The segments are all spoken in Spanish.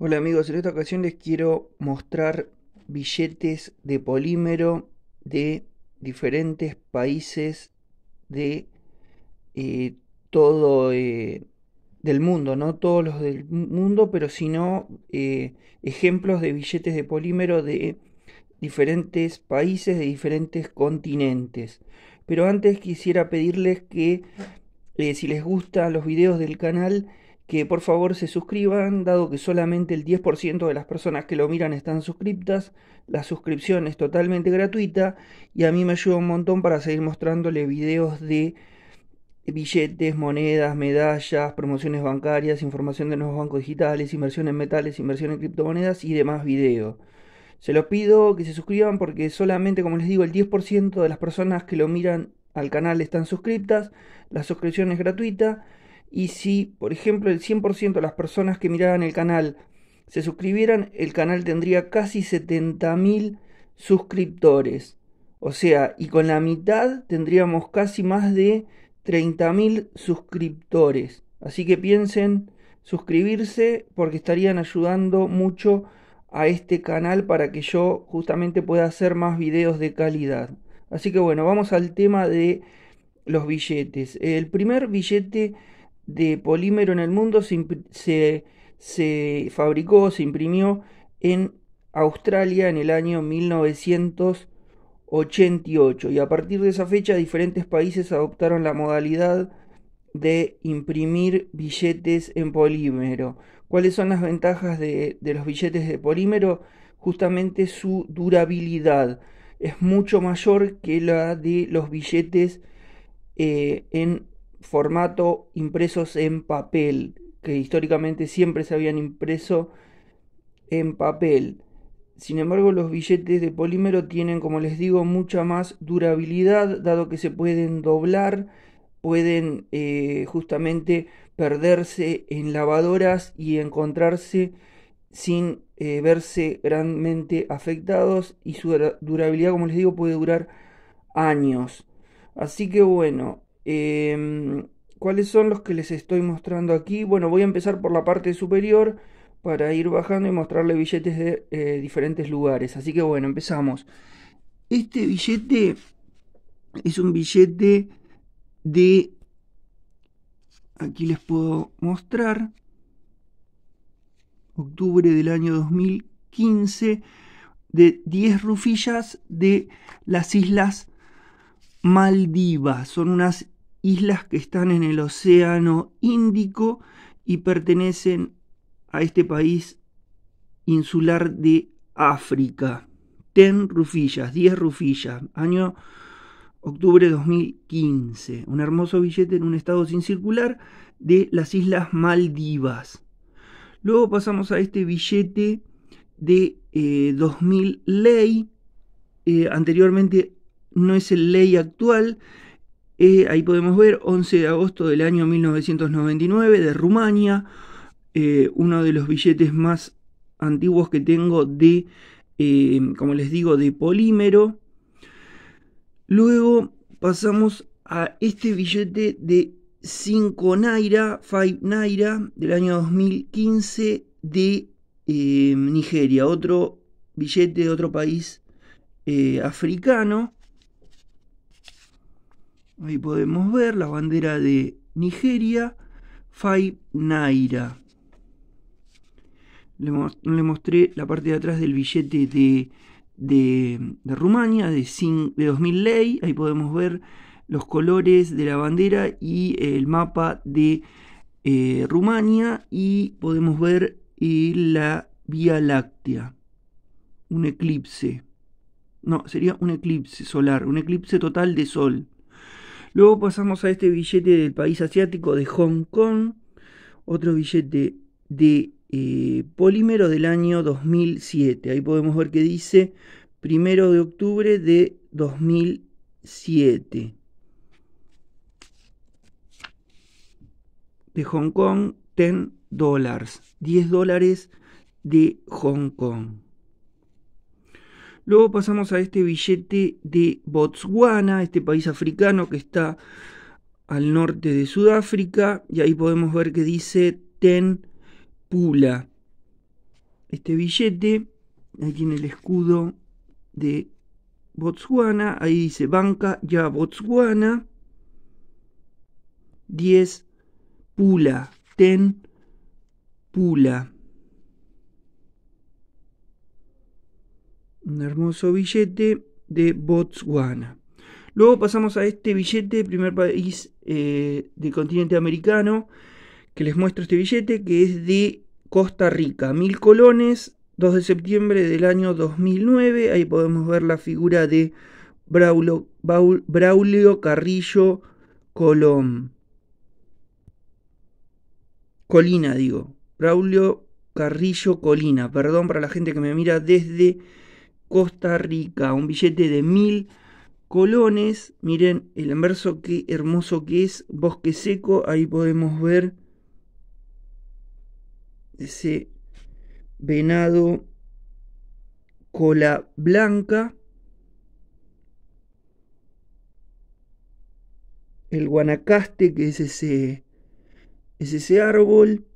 Hola amigos, en esta ocasión les quiero mostrar billetes de polímero de diferentes países de eh, todo eh, del mundo, no todos los del mundo, pero sino eh, ejemplos de billetes de polímero de diferentes países, de diferentes continentes. Pero antes quisiera pedirles que eh, si les gustan los videos del canal, que por favor se suscriban, dado que solamente el 10% de las personas que lo miran están suscriptas, la suscripción es totalmente gratuita y a mí me ayuda un montón para seguir mostrándole videos de billetes, monedas, medallas, promociones bancarias, información de nuevos bancos digitales, inversión en metales, inversión en criptomonedas y demás videos. Se los pido que se suscriban porque solamente, como les digo, el 10% de las personas que lo miran al canal están suscriptas, la suscripción es gratuita y si, por ejemplo, el 100% de las personas que miraban el canal se suscribieran, el canal tendría casi 70.000 suscriptores. O sea, y con la mitad tendríamos casi más de 30.000 suscriptores. Así que piensen suscribirse porque estarían ayudando mucho a este canal para que yo justamente pueda hacer más videos de calidad. Así que bueno, vamos al tema de los billetes. El primer billete de polímero en el mundo se, se, fabricó, se imprimió en Australia en el año 1988 y a partir de esa fecha diferentes países adoptaron la modalidad de imprimir billetes en polímero. ¿Cuáles son las ventajas de, los billetes de polímero? Justamente su durabilidad es mucho mayor que la de los billetes eh, en formato impresos en papel, que históricamente siempre se habían impreso en papel. Sin embargo, los billetes de polímero tienen, como les digo, mucha más durabilidad, dado que se pueden doblar, pueden eh, justamente perderse en lavadoras y encontrarse sin eh, verse grandemente afectados y su durabilidad, como les digo, puede durar años. Así que bueno, Em, ¿Cuáles son los que les estoy mostrando aquí? Bueno, voy a empezar por la parte superior para ir bajando y mostrarle billetes de eh, diferentes lugares. Así que bueno, empezamos. Este billete es un billete de... Aquí les puedo mostrar. Octubre del año 2015. De 10 rufillas de las Islas Maldivas. Son unas islas que están en el Océano Índico y pertenecen a este país insular de África. Ten rufillas, 10 rufillas, año octubre 2015. Un hermoso billete en un estado sin circular de las Islas Maldivas. Luego pasamos a este billete de 2000 eh, ley. Eh, anteriormente no es el ley actual, eh, ahí podemos ver 11 de agosto del año 1999 de Rumania, eh, uno de los billetes más antiguos que tengo de, eh, como les digo, de polímero. Luego pasamos a este billete de 5 Naira, 5 Naira del año 2015 de Nigeria, otro billete de otro país africano. Ahí podemos ver la bandera de Nigeria, Fai Naira. Le, mostré la parte de atrás del billete de, Rumania, de, 2000 ley. Ahí podemos ver los colores de la bandera y el mapa de eh, Rumania. Y podemos ver eh, la Vía Láctea. Un eclipse. No, sería un eclipse solar, un eclipse total de sol. Luego pasamos a este billete del país asiático de Hong Kong, otro billete de eh, polímero del año 2007. Ahí podemos ver que dice primero de octubre de 2007. De Hong Kong, 10 dólares. 10 dólares de Hong Kong. Luego pasamos a este billete de Botswana, este país africano que está al norte de Sudáfrica, y ahí podemos ver que dice Ten Pula. Este billete, Aquí tiene el escudo de Botswana, ahí dice Banca ya Botswana, 10 Pula, Ten Pula. un hermoso billete de Botswana. Luego pasamos a este billete, primer país eh, del continente americano, que les muestro este billete, que es de Costa Rica, mil colones, 2 de septiembre del año 2009, ahí podemos ver la figura de Braulio, Braulio Carrillo Colón. Colina, digo. Braulio Carrillo Colina. Perdón para la gente que me mira desde Costa Rica, un billete de mil colones. Miren el anverso, qué hermoso que es, bosque seco, ahí podemos ver ese venado cola blanca. el guanacaste, que es ese, es ese árbol,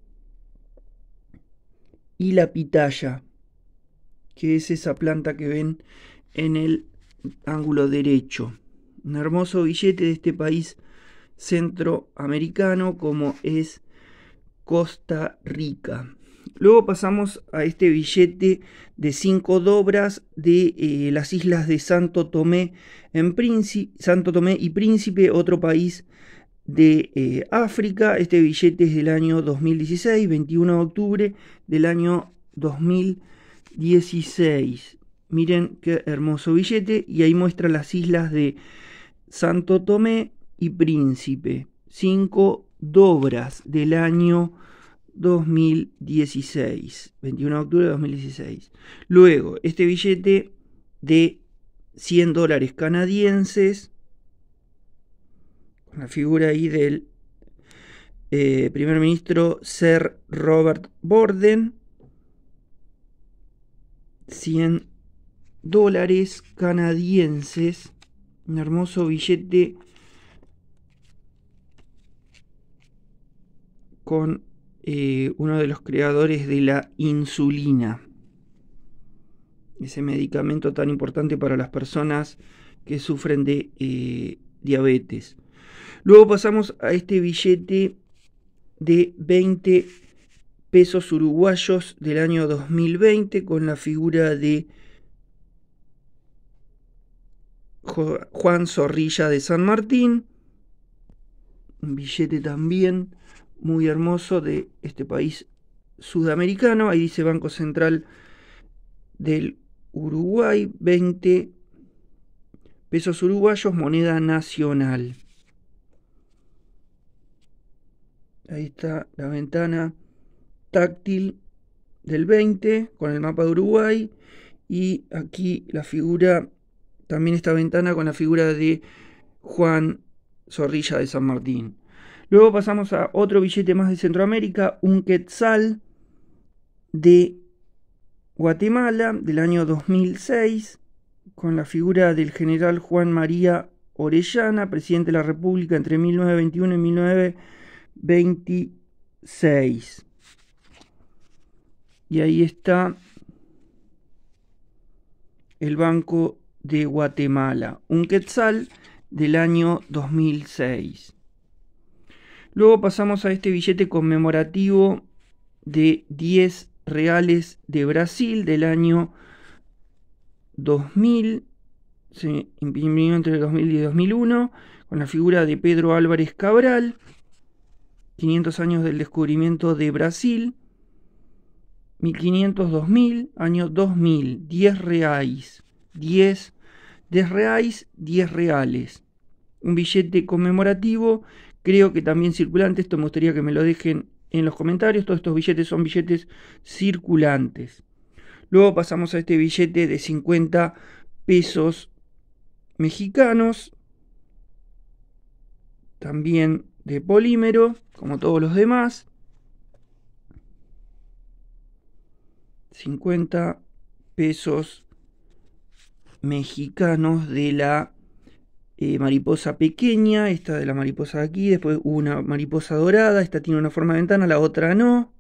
y la pitaya que es esa planta que ven en el ángulo derecho. Un hermoso billete de este país centroamericano como es Costa Rica. Luego pasamos a este billete de cinco dobras de eh, las islas de Santo Tomé, en Santo Tomé y Príncipe, otro país de eh, África. Este billete es del año 2016, 21 de octubre del año 2016. 16. Miren qué hermoso billete y ahí muestra las islas de Santo Tomé y Príncipe. 5 dobras del año 2016. 21 de octubre de 2016. Luego, este billete de 100 dólares canadienses. Con la figura ahí del eh, primer ministro Sir Robert Borden 100 dólares canadienses. Un hermoso billete con eh, uno de los creadores de la insulina. Ese medicamento tan importante para las personas que sufren de eh, diabetes. Luego pasamos a este billete de 20 pesos uruguayos del año 2020 con la figura de Juan Zorrilla de San Martín. Un billete también muy hermoso de este país sudamericano. Ahí dice Banco Central del Uruguay, 20 pesos uruguayos, moneda nacional. Ahí está la ventana táctil del 20 con el mapa de Uruguay y aquí la figura, también esta ventana con la figura de Juan Zorrilla de San Martín. Luego pasamos a otro billete más de Centroamérica, un quetzal de Guatemala del año 2006 con la figura del general Juan María Orellana, presidente de la República entre 1921 y 1926. Y ahí está el Banco de Guatemala, un quetzal del año 2006. Luego pasamos a este billete conmemorativo de 10 reales de Brasil del año 2000, se imprimió entre 2000 y 2001, con la figura de Pedro Álvarez Cabral, 500 años del descubrimiento de Brasil, 1500-2000, año 2000, 10 reais, 10, reais, 10 reales. Un billete conmemorativo, creo que también circulante, esto me gustaría que me lo dejen en los comentarios, todos estos billetes son billetes circulantes. Luego pasamos a este billete de 50 pesos mexicanos, también de polímero, como todos los demás. 50 pesos mexicanos de la eh, mariposa pequeña, esta de la mariposa de aquí, después una mariposa dorada, esta tiene una forma de ventana, la otra no.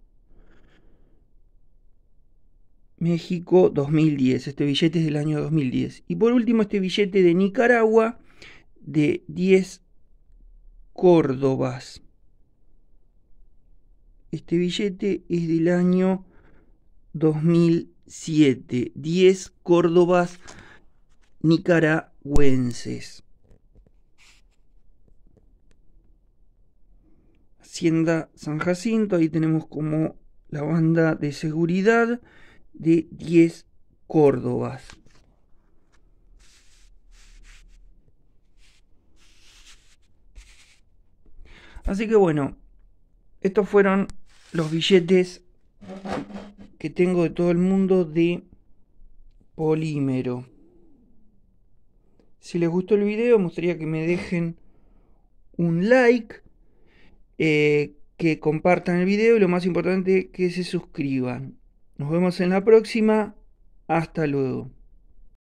México 2010, este billete es del año 2010. Y por último este billete de Nicaragua de 10 Córdobas. Este billete es del año 2007. 10 Córdobas nicaragüenses. Hacienda San Jacinto, ahí tenemos como la banda de seguridad de 10 Córdobas. Así que bueno, estos fueron los billetes que tengo de todo el mundo de polímero. Si les gustó el video, me gustaría que me dejen un like, eh, que compartan el video y lo más importante, que se suscriban. Nos vemos en la próxima. Hasta luego.